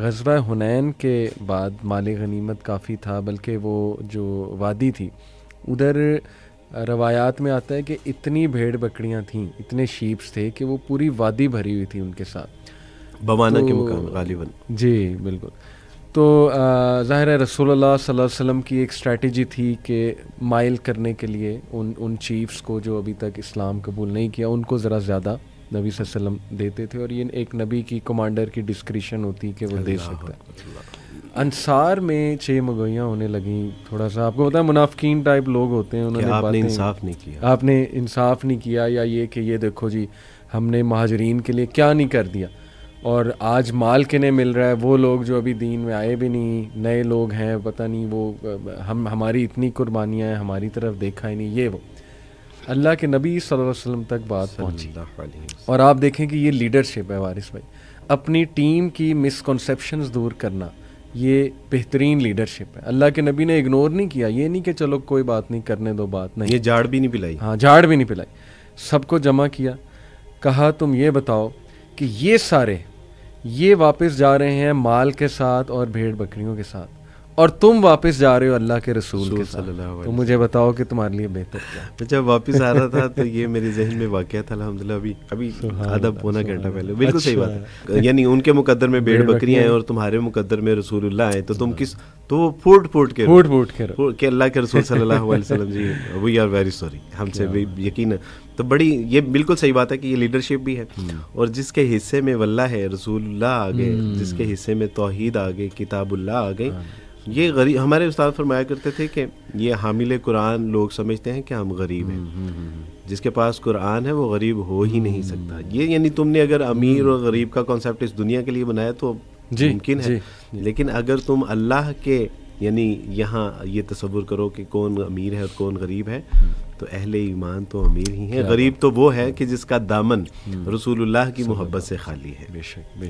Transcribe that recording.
गजवा हुनैन के बाद माल गनीमत काफ़ी था बल्कि वो जो वादी थी उधर रवायात में आता है कि इतनी भेड़ बकरियां थीं इतने शीप्स थे कि वो पूरी वादी भरी हुई थी उनके साथ बवाना तो, के मुकाम गालिबन जी बिल्कुल तो ज़ाहिर है रसोल्ला वसम की एक स्ट्रेटजी थी कि माइल करने के लिए उन उन चीफ्स को जो अभी तक इस्लाम कबूल नहीं किया उनको ज़रा ज़्यादा नबी वसल्लम देते थे और ये एक नबी की कमांडर की डिस्क्रिशन होती कि वो दे सकता है अंसार में छः मगोइयाँ होने लगी थोड़ा सा आपको पता है मुनाफिन टाइप लोग होते हैं उन्होंने आपने इंसाफ नहीं किया आपने इंसाफ नहीं किया या ये कि ये देखो जी हमने महाजरीन के लिए क्या नहीं कर दिया और आज माल के नहीं मिल रहा है वो लोग जो अभी दीन में आए भी नहीं नए लोग हैं पता नहीं वो हम हमारी इतनी कुर्बानियाँ हैं हमारी तरफ देखा ही नहीं ये वो अल्लाह के नबी सल्लल्लाहु अलैहि वसल्लम तक बात पहुंची और आप देखें कि ये लीडरशिप है वारिस भाई अपनी टीम की मिसकनसप्शन दूर करना ये बेहतरीन लीडरशिप है अल्लाह के नबी ने इग्नोर नहीं किया ये नहीं कि चलो कोई बात नहीं करने दो बात नहीं ये झाड़ भी नहीं पिलाई हाँ झाड़ भी नहीं पिलाई सबको जमा किया कहा तुम ये बताओ कि ये सारे ये वापस जा रहे हैं माल के साथ और भेड़ बकरियों के साथ और तुम वापस जा रहे हो अल्लाह के रसूल के साथ तो मुझे बताओ कि तुम्हारे लिए बेहतर क्या मैं जब वापस आ रहा था तो ये मेरे जहन में वाक्य था अलहमदिल्ला अभी अभी आधा पौना घंटा पहले बिल्कुल अच्छा सही बात है यानी उनके मुकद्दर में भेड़ बकरियाँ हैं और तुम्हारे मुकद्दर में रसूलुल्लाह है तो तुम किस तो वो फूट फूट के फूट फूट के अल्लाह के रसूल सल्लल्लाहु अलैहि वसल्लम जी वी आर वेरी सॉरी हमसे भी यकीन तो बड़ी ये बिल्कुल सही बात है कि ये लीडरशिप भी है हम्म। और जिसके हिस्से में वल्ला है रसूलुल्लाह आ गए हम्म। जिसके हिस्से में तोहीद आ गई किताबुल्लाह आ गई हाँ। ये गरीब हमारे उस्ताद फरमाया करते थे कि ये हामिल कुरान लोग समझते हैं कि हम गरीब हैं हम्म, हम्म, हम्म, जिसके पास कुरान है वो गरीब हो ही नहीं सकता ये यानी तुमने अगर अमीर और गरीब का कॉन्सेप्ट इस दुनिया के लिए बनाया तो मुमकिन है लेकिन अगर तुम अल्लाह के यानी यहाँ ये तस्वुर करो कि कौन अमीर है और कौन गरीब है तो अहले ईमान तो अमीर ही है गरीब तो वो है कि जिसका दामन रसूलुल्लाह की मोहब्बत से खाली है बेशक